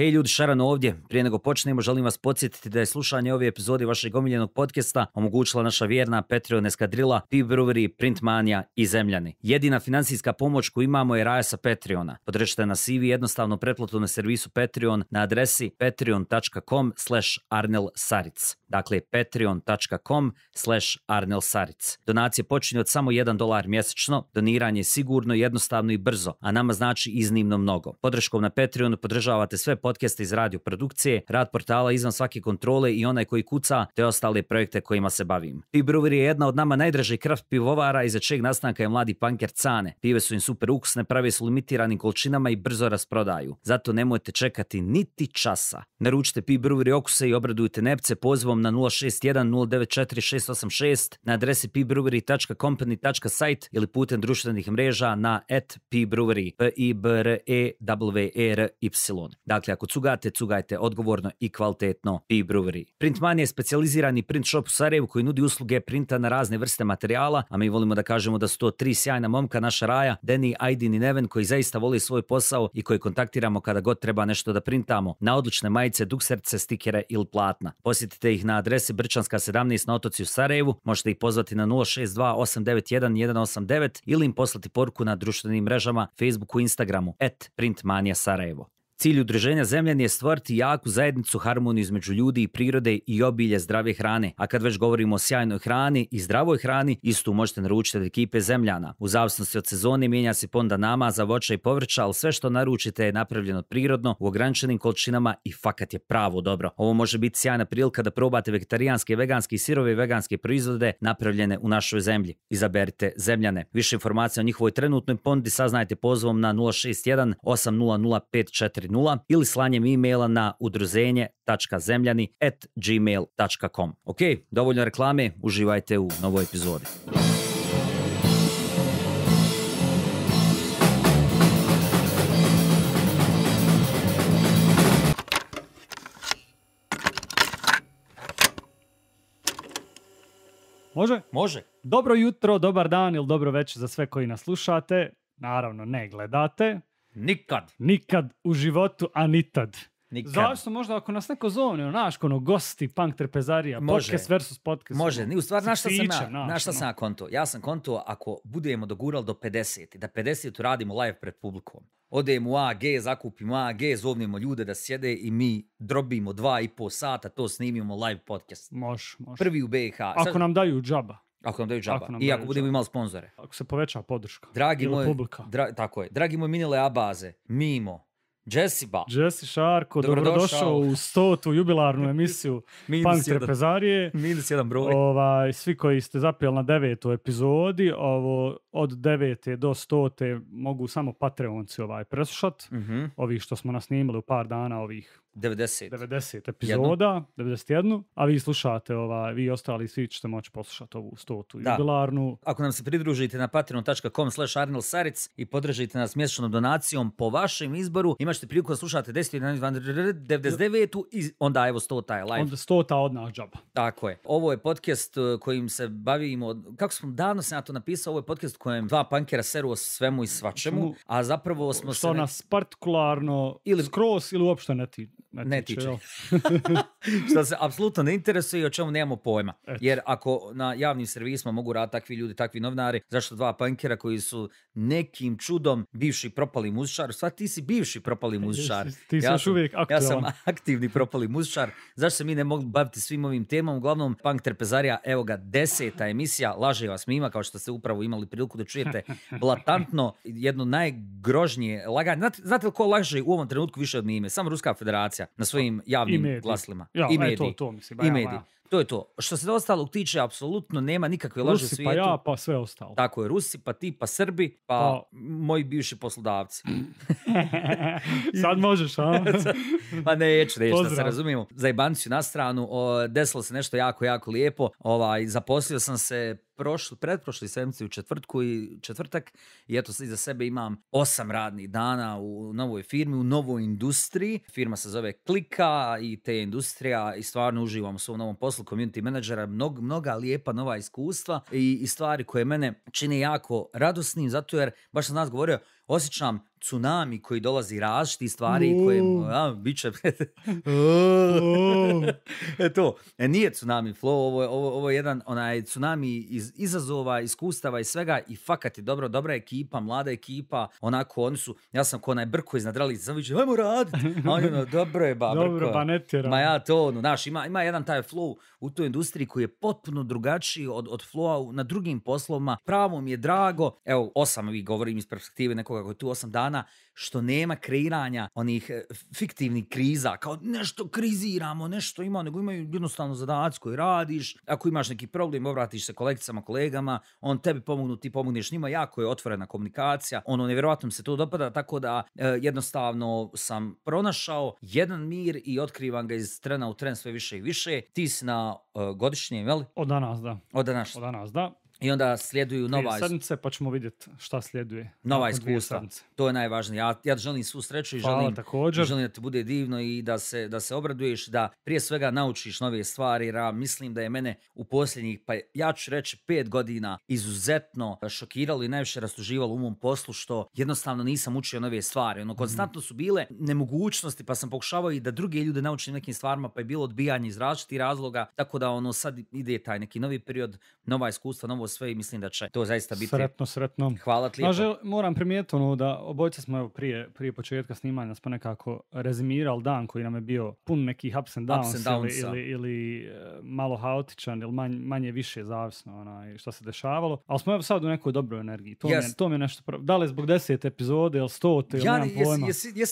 Hej ljudi, Šaran ovdje. Prije nego počnemo, želim vas podsjetiti da je slušanje ove epizode vašeg omiljenog podcasta omogućila naša vjerna Patreon eskadrila, Pi Brewery, Printmania i Zemljani. Jedina financijska pomoć koju imamo je raja sa Patreona. Podržite na CV jednostavnu jednostavno pretplatu na servisu Patreon na adresi patreon.com slash arnelsaric. Dakle, patreon.com slash arnelsaric. Donacije počinju od samo 1 dolar mjesečno, doniranje je sigurno, jednostavno i brzo, a nama znači iznimno mnogo. Podrškom na Patreonu podržavate sve Podcast iz radio produkcije, rad portala izvan svake kontrole i onaj koji kuca, te ostale projekte kojima se bavim. P. Brewery je jedna od nama najdražih kraft pivovara iza čeg nastanka je mladi panker Cane. Pive su im super ukusne, prave su limitiranim količinama i brzo rasprodaju. Zato nemojte čekati niti časa. Naručite Pi okuse i obradujte nepce pozivom na 061 094 na adresi pbrewery.company.site ili putem društvenih mreža na at pbrewery i b r e w e y. Dakle, ako cugate, cugajte odgovorno i kvalitetno i brewery. Printman je specijalizirani print shop u Sarajevu koji nudi usluge printa na razne vrste materijala, a mi volimo da kažemo da su to tri sjajna momka naša raja, Deni, Aydin i Neven koji zaista voli svoj posao i koji kontaktiramo kada god treba nešto da printamo na odlične majice, dukserce, stikere ili platna. Posjetite ih na adrese Brčanska 17 na otoci u Sarajevu, možete ih pozvati na 062 891 189 ili im poslati poruku na društvenim mrežama Facebooku i Instagramu at Printmania Sarajevo. Cilj udruženja Zemljan je stvoriti jaku zajednicu harmoniju između ljudi i prirode i obilje zdrave hrane. A kad već govorimo o sjajnoj hrani i zdravoj hrani, istu možete naručiti ekipe Zemljana. U zavisnosti od sezone mijenja se ponda nama za voća i povrća, ali sve što naručite je napravljeno prirodno, u ograničenim količinama i fakat je pravo dobro. Ovo može biti sjajna prilika da probate vegetarijanske, veganske i sirove veganske proizvode napravljene u našoj zemlji. Izaberite Zemljane. Više informacija o njihovoj trenutnoj pondi saznajte pozvom na 061 800 0 ili slanjem e-maila na udruzenje.zemljani.gmail.com Ok, dovoljno reklame, uživajte u novoj epizodi. Može? Može. Dobro jutro, dobar dan ili dobro večer za sve koji nas slušate. Naravno, ne gledate, Nikad. Nikad u životu, a nitad. Nikad. Zašto možda ako nas neko zovne, ono, naš ono gosti, punk trpezarija, Može. podcast versus podcast. Može, ono, u stvari znaš šta sam ja, ono. sam ja konto? Ja sam konto ako budemo dogurali do 50, da 50 radimo live pred publikom. Odemo u AG, zakupimo AG, zovnimo ljude da sjede i mi drobimo dva i po sata, to snimimo live podcast. Može, može. Prvi u BiH. Ako nam daju džaba. Ako nam daju džaba. Ako I ako budemo imali sponzore. Ako se poveća podrška. Dragi moj, publika. tako je. Dragi moj Minile A baze, Mimo, Jesse Ba. Jesse Šarko, dobrodošao u stotu jubilarnu emisiju Punk Trepezarije. Minus jedan broj. Ovaj, svi koji ste zapijeli na devetu epizodi, ovo, od devete do stote mogu samo Patreonci ovaj preslušat. Mm -hmm. što smo nasnimili u par dana, ovih 90. 90 epizoda, 91, a vi slušate, ova, vi ostali svi ćete moći poslušati ovu stotu da. jubilarnu. Ako nam se pridružite na patreon.com slash Saric i podržite nas mjesečnom donacijom po vašem izboru, ćete priliku da slušate 10, i onda evo 100 je live. Onda 100 ta od nas džaba. Tako je. Ovo je podcast e, kojim se bavimo, kako smo davno se na to napisao, ovo je podcast kojem dva pankera seru o svemu i svačemu, a zapravo smo što se... nas partikularno ili... skroz ili uopšte ne ti Znači, ne tiče. što se apsolutno ne interesuje i o čemu nemamo pojma. Jer ako na javnim servisima mogu raditi takvi ljudi, takvi novinari, zašto dva pankera koji su nekim čudom bivši propali muzičar, sva ti si bivši propali muzičar. Ti, ja, sam, uvijek ja sam aktivni propali muzičar. Zašto se mi ne mogu baviti svim ovim temom Uglavnom, Punk Trpezarija, evo ga, deseta emisija, laže vas mima, kao što ste upravo imali priliku da čujete, blatantno, jedno najgrožnije laganje. Znate, li ko laže u ovom trenutku više od mime? Samo Ruska federacija na svojim javnim glasilima. Ja, I mediji. To, to mislim, I mediji. To je to. Što se ostalog tiče, apsolutno nema nikakve lože u svijetu. Rusi pa ja, pa sve ostalo. Tako je, Rusi, pa ti, pa Srbi, pa, pa- moji bivši poslodavci. Sad možeš, a? pa neću, neću, da se razumijemo. na stranu, desilo se nešto jako, jako lijepo. Ovaj, zaposlio sam se prošli, pretprošli u četvrtku i četvrtak i eto iza sebe imam osam radnih dana u novoj firmi, u novoj industriji. Firma se zove Klika i te industrija i stvarno uživam u svom novom poslu poslu community menadžera mnog, mnoga lijepa nova iskustva i, stvari koje mene čine jako radosnim, zato jer, baš sam nas govorio, osjećam tsunami koji dolazi i stvari koje a, bit će... e to, e, nije tsunami flow, ovo, ovo, ovo je jedan onaj tsunami iz izazova, iskustava i svega i fakat je dobro, dobra ekipa, mlada ekipa, onako oni su, ja sam ko onaj Brko iznad za sam ajmo ono, dobro je dobro, ma ja to, ono, znaš, ima, jedan taj flow u toj industriji koji je potpuno drugačiji od, od flowa na drugim poslovima, pravo mi je drago, evo, osam vi govorim iz perspektive nekoga koji tu osam dana, što nema kreiranja onih e, fiktivnih kriza, kao nešto kriziramo, nešto ima, nego imaju jednostavno zadatku koji radiš, ako imaš neki problem, obratiš se kolegicama, kolegama, on tebi pomognu, ti pomogneš njima, jako je otvorena komunikacija, ono, nevjerojatno mi se to dopada, tako da e, jednostavno sam pronašao jedan mir i otkrivam ga iz trena u tren sve više i više, ti si na e, godišnjem, jel? Od danas, da. Od danas. Od danas, da. I onda slijeduju nova... Sedmice pa ćemo vidjeti šta slijeduje. Nova iskustva. To je najvažnije. Ja, želim svu sreću i želim, želim da ti bude divno i da se, da se obraduješ, da prije svega naučiš nove stvari. mislim da je mene u posljednjih, pa ja ću reći pet godina izuzetno šokiralo i najviše rastuživalo u mom poslu što jednostavno nisam učio nove stvari. Ono, mhm. konstantno su bile nemogućnosti pa sam pokušavao i da druge ljude naučim nekim stvarima pa je bilo odbijanje iz različitih razloga. Tako da ono sad ide taj neki novi period, nova iskustva, novo sve i mislim da će to zaista biti... Sretno, sretno. Hvala ti moram primijetiti ono da obojca smo evo, prije, prije početka snimanja smo nekako rezimirali dan koji nam je bio pun nekih ups and downs, ili, e, malo haotičan ili manje više zavisno onaj, što se dešavalo. Ali smo sad u nekoj dobroj energiji. To, yes. mi, je, to je nešto... Da li zbog deset epizode ili stote ili ja,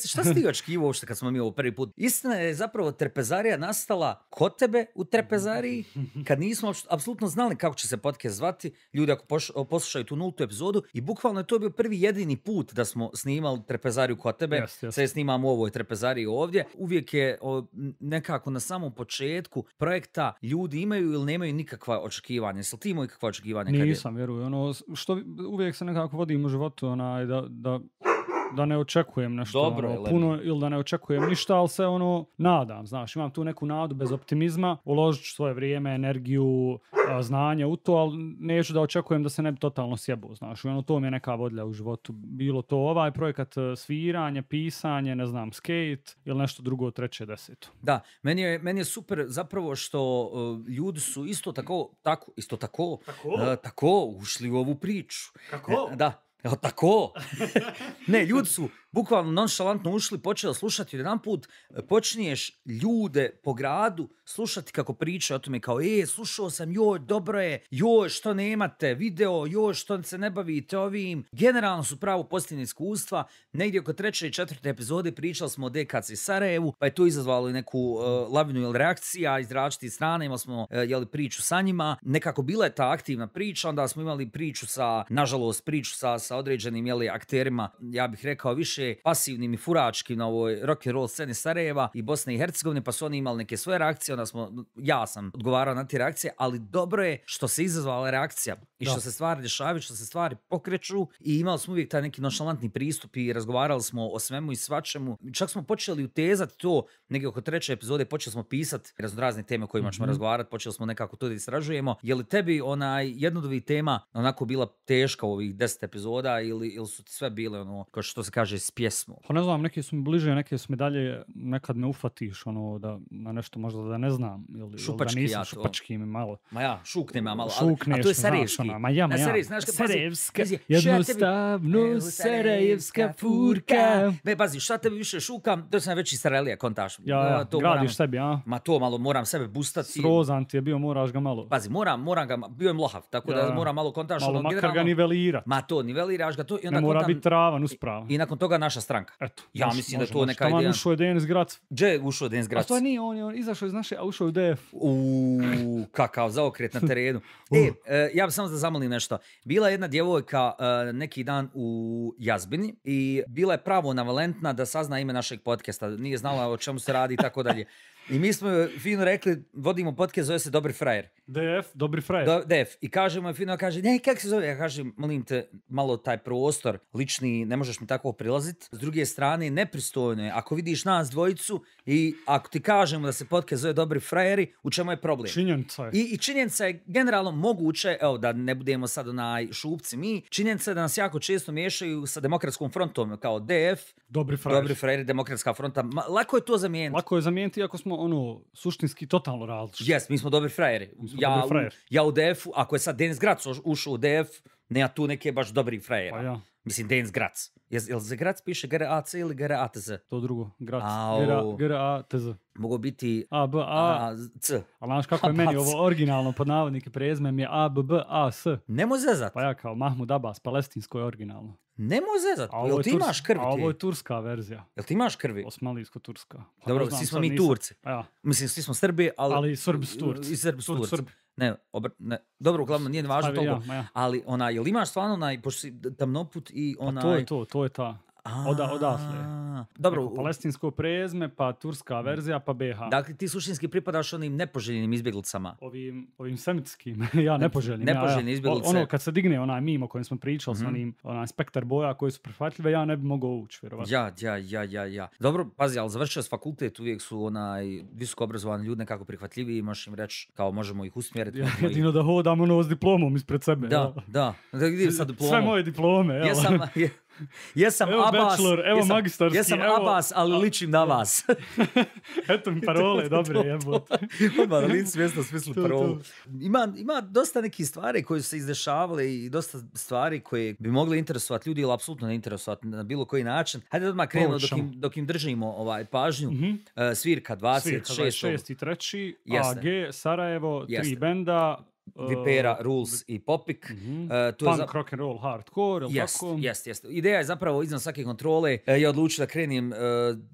šta si uopšte kad smo mi ovo prvi put? Istina je zapravo trpezarija nastala kod tebe u trpezariji kad nismo apsolutno znali kako će se podcast zvati ljudi ako poslušaju tu nultu epizodu i bukvalno je to bio prvi jedini put da smo snimali trepezariju kod tebe, yes, sve snimamo u ovoj trepezariji ovdje, uvijek je nekako na samom početku projekta ljudi imaju ili nemaju nikakva očekivanja, jesi ti imao ikakva očekivanja? Nisam, vjerujem, ono, što uvijek se nekako vodim u životu, onaj, da, da da ne očekujem nešto Dobro, ono, puno ili da ne očekujem ništa, ali se ono nadam, znaš, imam tu neku nadu bez optimizma, uložit svoje vrijeme, energiju, znanje u to, ali neću da očekujem da se ne bi totalno sjebu, znaš, ono to mi je neka vodlja u životu, bilo to ovaj projekat e, sviranje, pisanje, ne znam, skate ili nešto drugo, treće, deseto. Da, meni je, super zapravo što e, ljudi su isto tako, tako isto tako, tako? E, ušli u ovu priču. Kako? da, Ela atacou? né, Sul. bukvalno nonšalantno ušli, počeo slušati jedan put, e, počinješ ljude po gradu slušati kako pričaju o tome, kao e, slušao sam, joj, dobro je, joj, što nemate video, joj, što se ne bavite ovim. Generalno su pravo pozitivne iskustva. Negdje oko treće i četvrte epizode pričali smo o DKC Sarajevu, pa je to izazvalo neku e, lavinu jel, reakcija iz različitih strana, imali smo uh, priču sa njima. Nekako bila je ta aktivna priča, onda smo imali priču sa, nažalost, priču sa, sa određenim akterima, ja bih rekao više Pasivni pasivnim i furačkim na ovoj rock and roll sceni Sarajeva i Bosne i Hercegovine, pa su oni imali neke svoje reakcije, onda smo, ja sam odgovarao na te reakcije, ali dobro je što se izazvala reakcija i što se stvari dešavaju, što se stvari pokreću i imali smo uvijek taj neki nošalantni pristup i razgovarali smo o svemu i svačemu. Čak smo počeli utezati to, negdje oko treće epizode počeli smo pisati razne teme o kojima ćemo mhm. razgovarati, počeli smo nekako to da istražujemo. Je li tebi onaj jedna tema onako bila teška u ovih deset epizoda ili, su sve bile ono, kao što se kaže, s pjesmom. Pa ne su mi bliže, neke su mi dalje, nekad me ufatiš, ono, da, na nešto možda da ne znam, ili, šupački ili da nisam ja šupački mi malo. Ma ja, šukne ma malo, a to je Sarajevski. Ono, ma ja, ma ja. znaš, Sarajevska, jednostavno Sarajevska furka. Be pazi, šta tebi više šukam, to sam već iz Sarajlija, kontaš. Ja, ja, to gradiš moram, sebi, a? Ma to malo moram sebe bustati. Srozan ti je bio, moraš ga malo. Pazi, moram, moram ga, bio je tako da moram malo kontaš. Malo ono, makar ga nivelirati. Ma to, niveliraš ga to. I onda ne mora biti travan, uspravan. I, I nakon toga naša stranka. Eto, ja mislim da to neka ideja. je ušao je Grac. ušao DNS Grac? A to nije, on je, on izašao iz naše, a ušao je DF. u kakav zaokret na terenu. E, e, ja bi samo da zamolim nešto. Bila je jedna djevojka e, neki dan u Jazbini i bila je pravo navalentna da sazna ime našeg podcasta. Nije znala o čemu se radi i tako dalje. I mi smo fino rekli, vodimo podcast, zove se Dobri frajer. DF, Dobri frajer. DF. I kažemo, fino kaže, ne, kak se zove? Ja kažem, molim te, malo taj prostor lični, ne možeš mi tako prilaziti S druge strane, nepristojno je. Ako vidiš nas dvojicu i ako ti kažemo da se podcast zove Dobri frajeri, u čemu je problem? Činjenica I, činjenica je generalno moguće, evo da ne budemo sad onaj šupci mi, činjenica je da nas jako često miješaju sa demokratskom frontom, kao DF, Dobri frajeri, Dobri frajeri demokratska fronta. Ma, lako je to zamijeniti. Lako je zamijeniti, ako smo ono, suštinski totalno različito. Jes, mi smo dobri frajeri. ja, ja u DF-u, ako je sad Denis Grac ušao u DF, nema tu neke baš dobri frajera. Pa ja. Mislim, Denis Grac. Jel, jel za grac piše GRAC ili GRATZ? To drugo, grad. GRATZ. Mogu biti A, B, A, C. Ali znaš kako je meni ovo originalno pod navodnike mi je A, B, B, A, S. Nemo zezat. Pa ja kao Mahmud Abbas, palestinsko je originalno. Nemo zezat, jel ti imaš krvi ti? A ovo je turska verzija. Jel ti imaš krvi? Osmalijsko-turska. Pa dobro, svi smo mi Turci. ja. Mislim, svi smo Srbi, ali... Ali Srb s Turci. I Turci. Ne, ne, dobro, uglavnom, nije važno toliko. Ali ona, jel imaš stvarno onaj, pošto tamnoput i ona Pa to je to, to to je ta. Oda, odatle. Dobro, Neko palestinsko prezme, pa turska verzija, pa BH. Dakle, ti suštinski pripadaš onim nepoželjenim izbjeglicama. Ovim, ovim semitskim, ja nepoželjnim. Nepoželjne ja, Ono, kad se digne onaj mim o kojem smo pričali, s mhm. onim, onaj spektar boja koji su prihvatljive, ja ne bi mogao ući, vjerovatno. Ja, ja, ja, ja, ja. Dobro, pazi, ali završio s fakultet, uvijek su onaj visoko obrazovani ljudi nekako prihvatljivi i možeš im reći kao možemo ih usmjeriti. Ja, da hodam ono s diplomom ispred sebe. Da, da. Sve moje diplome, Jesam evo Abbas, bachelor, evo jesam, magistarski, jesam evo... Abbas, ali ličim na vas. Eto mi parole, dobre jebote. Odmah na licu smislu Ima, ima dosta nekih stvari koje su se izdešavale i dosta stvari koje bi mogli interesovati ljudi ili apsolutno ne interesovati na bilo koji način. Hajde odmah pa krenemo dok im, dok im držimo ovaj pažnju. Mm-hmm. Uh, svirka 26. Svirka 26 i treći, AG, Sarajevo, tri benda, Vipera, ehm, Rules i Popik. Mm -hmm. rock and roll, hardcore, Ideja je zapravo iznad svake kontrole. E, ja odlučio da krenim e,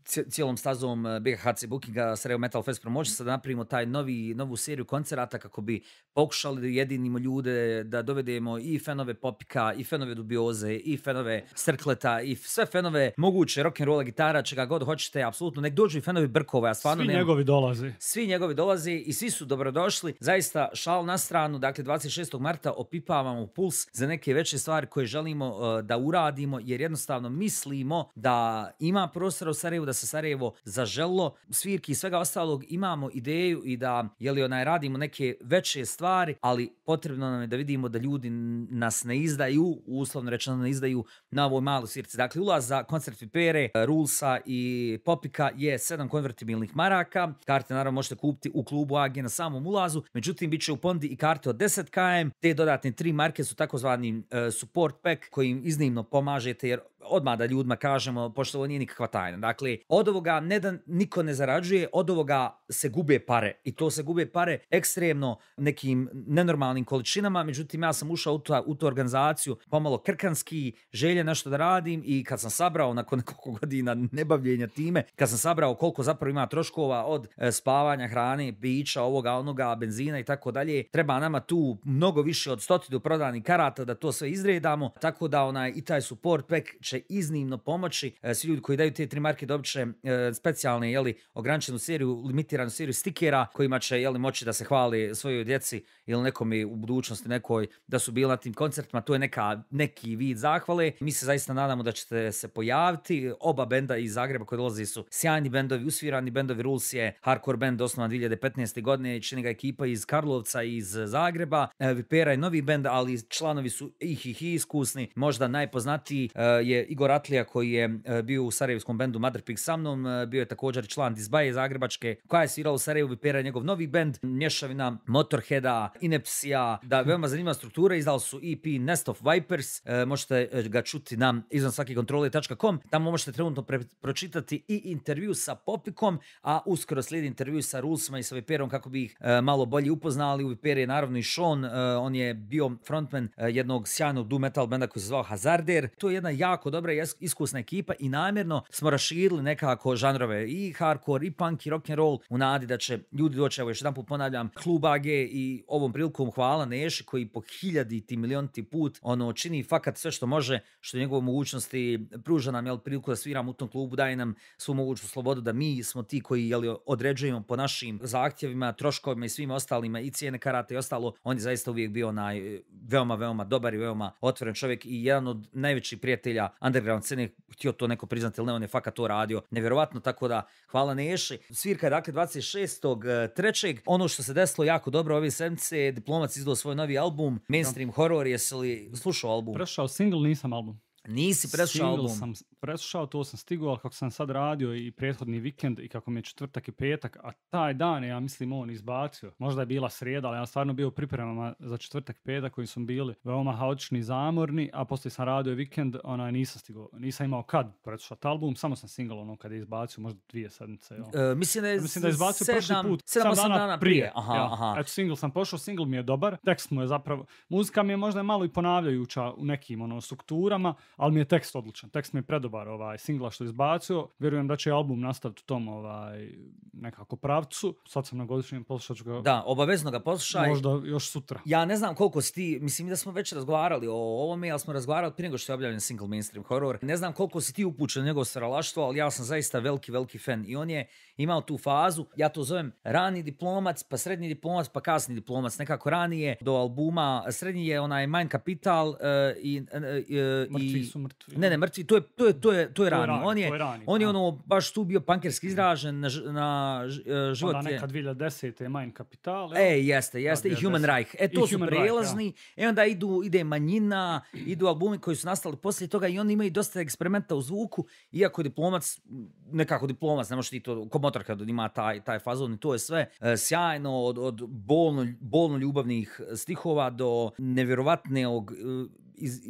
cijelom stazom e, BHC Bookinga, Real Metal Fest promotion da napravimo taj novi, novu seriju koncerata kako bi pokušali da jedinimo ljude, da dovedemo i fenove Popika, i fenove Dubioze, i fenove Srkleta, i sve fenove moguće rock and rolla gitara, čega god hoćete, apsolutno. Nek dođu i fenovi Brkova, ja stvarno Svi njegovi dolaze. Svi njegovi dolaze i svi su dobrodošli. Zaista, Šal Nastra dakle 26. marta opipavamo puls za neke veće stvari koje želimo e, da uradimo jer jednostavno mislimo da ima prostora u Sarajevu, da se Sarajevo zaželilo, svirki i svega ostalog imamo ideju i da jeli, onaj, radimo neke veće stvari, ali potrebno nam je da vidimo da ljudi nas ne izdaju, uslovno rečeno ne izdaju na ovoj maloj svirci. Dakle, ulaz za koncert pipere Rulsa i Popika je 7 konvertibilnih maraka. Karte naravno možete kupiti u klubu AG na samom ulazu, međutim bit će u pondi i karte karte od 10 km, te dodatne tri marke su takozvani e, support pack koji im iznimno pomažete jer odmah da ljudima kažemo, pošto ovo nije nikakva tajna. Dakle, od ovoga ne niko ne zarađuje, od ovoga se gube pare. I to se gube pare ekstremno nekim nenormalnim količinama. Međutim, ja sam ušao u tu, organizaciju pomalo krkanski, želje nešto da radim i kad sam sabrao nakon nekoliko godina nebavljenja time, kad sam sabrao koliko zapravo ima troškova od e, spavanja, hrane, pića, ovoga, onoga, benzina i tako dalje, treba nama tu mnogo više od stotinu prodanih karata da to sve izredamo, tako da onaj i taj support pack iznimno pomoći. E, svi ljudi koji daju te tri marke dobit će e, specijalne, jeli, ograničenu seriju, limitiranu seriju stikera kojima će, li moći da se hvali svojoj djeci ili nekom u budućnosti nekoj da su bili na tim koncertima. To je neka, neki vid zahvale. Mi se zaista nadamo da ćete se pojaviti. Oba benda iz Zagreba koji dolazi su sjajni bendovi, usvirani bendovi. Rules je hardcore band osnovan 2015. godine. Čini ga ekipa iz Karlovca, iz Zagreba. E, Vipera je novi bend, ali članovi su ih ih iskusni. Možda najpoznatiji je Igor Atlija koji je e, bio u sarajevskom bendu Pig sa mnom, e, bio je također član Dizbaje Zagrebačke koja je svirala u Sarajevu i njegov novi bend, Mješavina, Motorheada, Inepsija, da veoma zanimljiva struktura, izdali su EP Nest of Vipers, e, možete ga čuti na izvan svake kontrole.com, tamo možete trenutno pročitati i intervju sa Popikom, a uskoro slijedi intervju sa Rulsima i sa Viperom kako bi ih malo bolje upoznali. U Viper je naravno i Sean, on je bio frontman jednog sjajnog doom metal benda koji se zvao Hazarder. To je jedna jako dobra iskusne iskusna ekipa i namjerno smo raširili nekako žanrove i hardcore i punk i rock roll u nadi da će ljudi doći, evo još jedan put ponavljam, klub AG i ovom prilikom hvala Neši koji po hiljadi ti milionti put ono čini fakat sve što može, što je njegove mogućnosti, pruža nam jel, priliku da sviramo u tom klubu, daje nam svu moguću slobodu da mi smo ti koji određujemo po našim zahtjevima, troškovima i svim ostalima i cijene karata i ostalo, on je zaista uvijek bio onaj veoma, veoma dobar i veoma otvoren čovjek i jedan od najvećih prijatelja underground scene, htio to neko priznati ili ne, on je fakat to radio. Nevjerovatno, tako da hvala Neši. Svirka je dakle 26.3. E, ono što se desilo jako dobro ove sedmice, Diplomac izdao svoj novi album, mainstream horror, jesi li slušao album? Prošao single, nisam album. Nisi preslušao album? sam, presušao to sam stigao, ali kako sam sad radio i prethodni vikend i kako mi je četvrtak i petak, a taj dan ja mislim on izbacio. Možda je bila srijeda, ali ja stvarno bio pripremama za četvrtak i petak koji su bili veoma haotični zamorni, a poslije sam radio vikend, onaj nisam stigao, nisam imao kad preslušati album, samo sam single ono kad je izbacio, možda dvije sedmice. E, mislim da je, da je izbacio prvi put, dana, prije. prije. single sam pošao, single mi je dobar, tekst mu je zapravo, muzika mi je možda malo i ponavljajuća u nekim ono strukturama, ali mi je tekst odličan. Tekst mi je predobar ovaj, singla što izbacio. Vjerujem da će album nastaviti u tom ovaj, nekako pravcu. Sad sam na godišnjem, poslušat ga. Da, obavezno ga poslušaj. Možda još sutra. Ja ne znam koliko si ti, mislim da smo već razgovarali o ovome, ali smo razgovarali prije nego što je objavljen single mainstream horror. Ne znam koliko si ti upućen na njegov ali ja sam zaista veliki, veliki fan. I on je imao tu fazu, ja to zovem rani diplomac, pa srednji diplomac, pa kasni diplomac. Nekako ranije do albuma, srednji je onaj Mind Capital e, i e, e, su mrtvi. Ne, ne, mrtvi, to je, to je, to je, to je rani. On je, on je ono, baš tu bio pankerski izražen na, na e, život. Onda neka 2010. Main Kapital. E, jeste, jeste. I Human Reich. E, to su prelazni. E, onda idu, ide manjina, idu albumi koji su nastali poslije toga i oni imaju dosta eksperimenta u zvuku, iako diplomac, nekako diplomac, ne može ti to, komotor do kad ima taj, taj fazon i to je sve e, sjajno od, od bolno, bolno ljubavnih stihova do nevjerovatnog e, iz,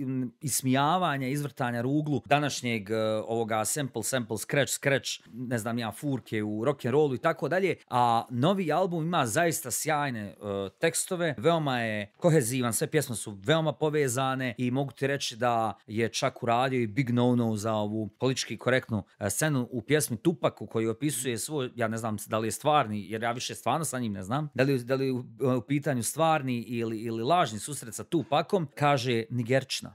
ismijavanja, izvrtanja ruglu današnjeg e, ovoga sample, sample, scratch, scratch, ne znam ja, furke u rock'n'rollu i tako dalje, a novi album ima zaista sjajne e, tekstove, veoma je kohezivan, sve pjesme su veoma povezane i mogu ti reći da je čak uradio i Big No No za ovu politički korektnu e, scenu u pjesmi Tupaku koji opisuje svoj, ja ne znam da li je stvarni, jer ja više stvarno sa njim ne znam, da li, da li u, pitanju stvarni ili, ili lažni susret sa Tupakom, kaže gerčna.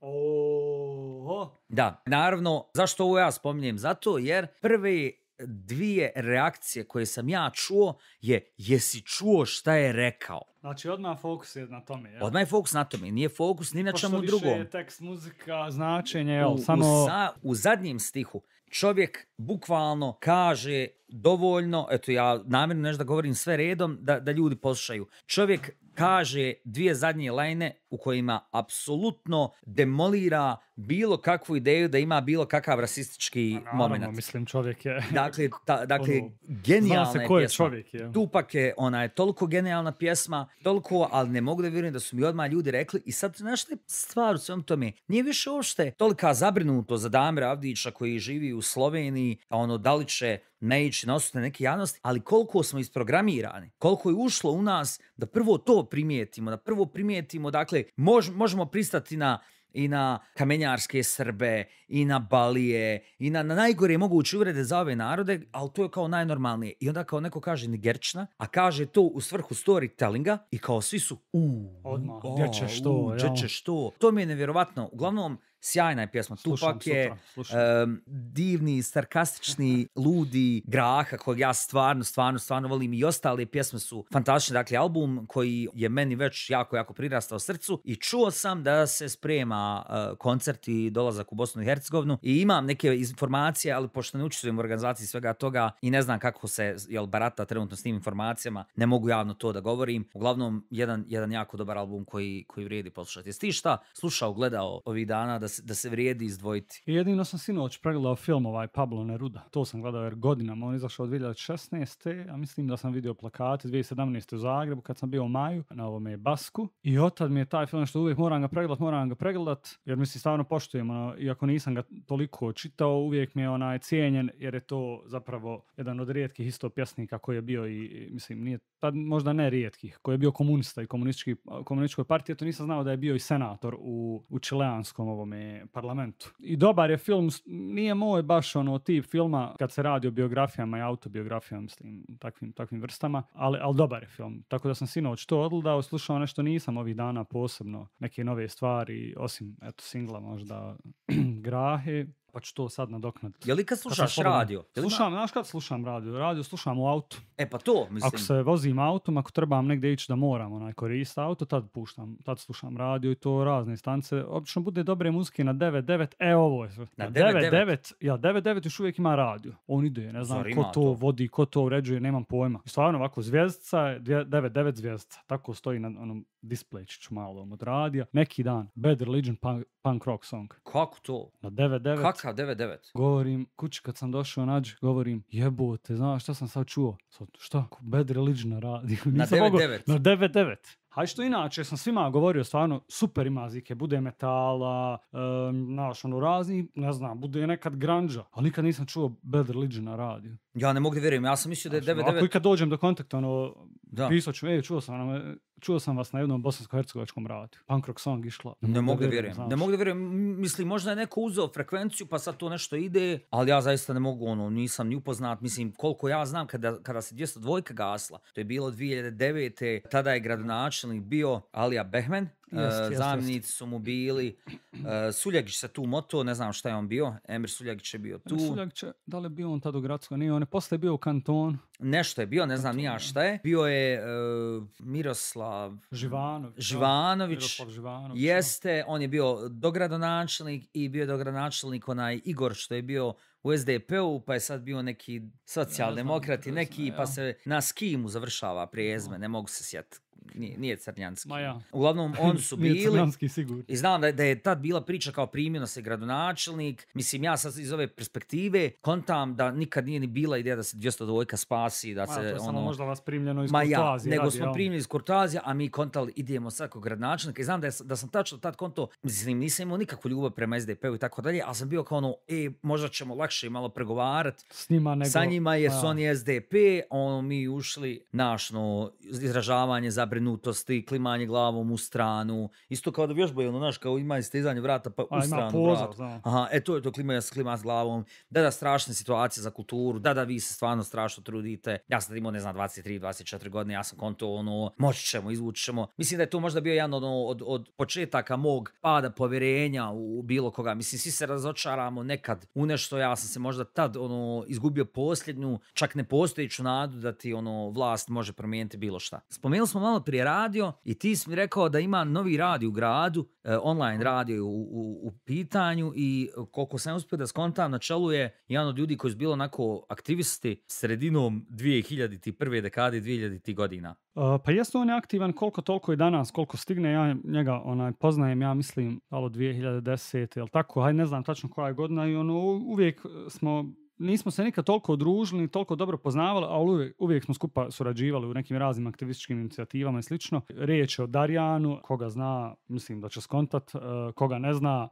Oho. Da, naravno, zašto ovo ja spominjem? Zato jer Prve dvije reakcije koje sam ja čuo je jesi čuo šta je rekao. Znači odmah fokus je na tome. Odmah je fokus na tome, nije fokus ni na čemu više drugom. je tekst, muzika, značenje, u, samo... U, zadnjem stihu čovjek bukvalno kaže dovoljno, eto ja namjerno nešto da govorim sve redom da, da ljudi poslušaju. Čovjek kaže dvije zadnje lajne u kojima apsolutno demolira bilo kakvu ideju da ima bilo kakav rasistički momenat pa moment. mislim, čovjek je... Dakle, ta, dakle ono, genijalna se ko je pjesma. Čovjek je. Tupak je, ona je toliko genijalna pjesma, toliko, ali ne mogu da vjerujem da su mi odmah ljudi rekli i sad, znaš je stvar u svom tome, nije više uopšte tolika zabrinuto za Damira Avdića koji živi u Sloveniji, a ono, da li će ne ići na osnovne neke javnosti, ali koliko smo isprogramirani, koliko je ušlo u nas da prvo to primijetimo, da prvo primijetimo, dakle, možemo pristati na i na kamenjarske Srbe, i na Balije, i na, na najgore moguće uvrede za ove narode, ali to je kao najnormalnije. I onda kao neko kaže Nigerčna, a kaže to u svrhu storytellinga i kao svi su u, što, To mi je nevjerovatno. Uglavnom, Sjajna je pjesma. Slušam, je divni, sarkastični, ludi graha kojeg ja stvarno, stvarno, stvarno volim i ostale pjesme su fantastične. Dakle, album koji je meni već jako, jako prirastao srcu i čuo sam da se sprema e, koncert i dolazak u Bosnu i Hercegovinu i imam neke informacije, ali pošto ne učestvujem u organizaciji svega toga i ne znam kako se jel, barata trenutno s tim informacijama, ne mogu javno to da govorim. Uglavnom, jedan, jedan jako dobar album koji, koji vrijedi poslušati. Jesi ti šta slušao, gledao ovih dana da da se vrijedi izdvojiti. Jedino sam sinoć pregledao film ovaj Pablo Neruda. To sam gledao jer godinama. On izašao od 2016. A mislim da sam vidio plakate 2017. u Zagrebu kad sam bio u maju na ovome Basku. I otad mi je taj film što uvijek moram ga pregledat, moram ga pregledat. Jer mislim stvarno poštujem. Ono, iako nisam ga toliko čitao, uvijek mi je onaj cijenjen jer je to zapravo jedan od rijetkih isto pjesnika koji je bio i mislim nije pa možda ne rijetkih, koji je bio komunista i komunistički, komunističkoj partiji, to nisam znao da je bio i senator u, u čileanskom ovome parlamentu. I dobar je film, nije moj baš ono tip filma kad se radi o biografijama i autobiografijama, tim takvim, takvim vrstama, ali, dobar je film. Tako da sam sinoć to odgledao, slušao nešto nisam ovih dana posebno, neke nove stvari, osim, eto, singla možda, grahe, pa ću to sad nadoknaditi. Je li kad slušaš radio? slušam, znaš kad slušam radio? Radio slušam u autu. E pa to, mislim. Ako se vozim autom, ako trebam negdje ići da moram onaj korist auto, tad puštam, tad slušam radio i to razne istance. Obično bude dobre muzike na 9.9, e ovo je sve. Na 9.9? Ja, 9.9 još uvijek ima radio. On ide, ne znam ko to, vodi, ko to uređuje, nemam pojma. I stvarno ovako, zvijezdica je 9.9 zvijezdica. Tako stoji na onom displejčiću malom od radija. Neki dan, Bad Religion punk, punk rock song. Kako to? Na 9.9. Aha, 9-9. Govorim, kući kad sam došao nađ, govorim, jebote, znaš šta sam sad čuo? Sad, šta? Bad Religion radi. Na 9-9. Na 9-9. A što inače, sam svima govorio stvarno super ima zike, bude metala, um, naš ono razni, ne znam, bude nekad granđa, ali nikad nisam čuo Bad Religion na radiju. Ja ne mogu da vjerujem, ja sam mislio da je 99... Znači, Ako kad dođem do kontakta, ono, da. pisao ću, e, čuo sam, čuo sam vas na jednom bosansko-hercegovačkom radiju, punk rock song išla. Ne, mogu da vjerujem, ne mogu da vjerujem, mislim, možda je neko uzeo frekvenciju pa sad to nešto ide, ali ja zaista ne mogu, ono, nisam ni upoznat, mislim, koliko ja znam, kada, kada se 202 gasla, to je bilo 2009. Tada je gradonačelnik bio Alija Behmen, zamnici su mu bili. E, Suljagić se tu moto, ne znam šta je on bio. Emir Suljagić je bio tu. da li je bio on tad u Gradsko, Nije, on je posle bio u kanton. Nešto je bio, ne znam nija šta je. Bio je e, Miroslav Živanović. Živanović. Jeste, on je bio dogradonačelnik i bio je dogradonačelnik onaj Igor što je bio u SDP-u, pa je sad bio neki socijaldemokrati, neki, pa se na skimu završava prijezme, ne mogu se sjetiti nije, nije crnjanski. Uglavnom, on su bili... sigurno. I znam da je, da je tad bila priča kao primjeno se gradonačelnik. Mislim, ja sad iz ove perspektive kontam da nikad nije ni bila ideja da se 200 dvojka spasi. Da Ma, to ono- možda vas primljeno iz Ma Ja, nego smo primljeni iz Kurtazija, a mi kontali idemo sad kao gradonačelnika. I znam da, da sam tačno tad konto, mislim, nisam imao nikakvu ljubav prema SDP-u i tako dalje, ali sam bio kao ono, e, možda ćemo lakše malo pregovarati s njima nego... sa njima je Sony SDP, ono, mi ušli, našno izražavanje za zabrinutosti, klimanje glavom u stranu, isto kao da vježbaju, ono, znaš, kao ima stizanje vrata pa u stranu Aha, e to je to klimanje, klima s glavom, da, da, strašne situacije za kulturu, da, da, vi se stvarno strašno trudite. Ja sam imao, ne znam, 23, 24 godine, ja sam konto, ono, moći ćemo, izvući ćemo. Mislim da je to možda bio jedan od, ono, početaka mog pada povjerenja u bilo koga. Mislim, svi se razočaramo nekad u nešto, ja sam se možda tad, ono, izgubio posljednju, čak ne postojeću nadu da ti, ono, vlast može promijeniti bilo šta. Spomenuli smo malo prije radio i ti si mi rekao da ima novi radio u gradu, e, online radio u, u, pitanju i koliko sam uspio da skontam, na čelu je jedan od ljudi koji su bili onako aktivisti sredinom 2001. dekade 2000. godina. E, pa jeste on je aktivan koliko toliko i danas, koliko stigne, ja njega onaj, poznajem, ja mislim, alo 2010. ili tako, aj ne znam tačno koja je godina i ono, uvijek smo nismo se nikad toliko odružili, toliko dobro poznavali, ali uvijek, uvijek, smo skupa surađivali u nekim raznim aktivističkim inicijativama i slično. Riječ je o Darijanu, koga zna, mislim da će skontat, e, koga ne zna,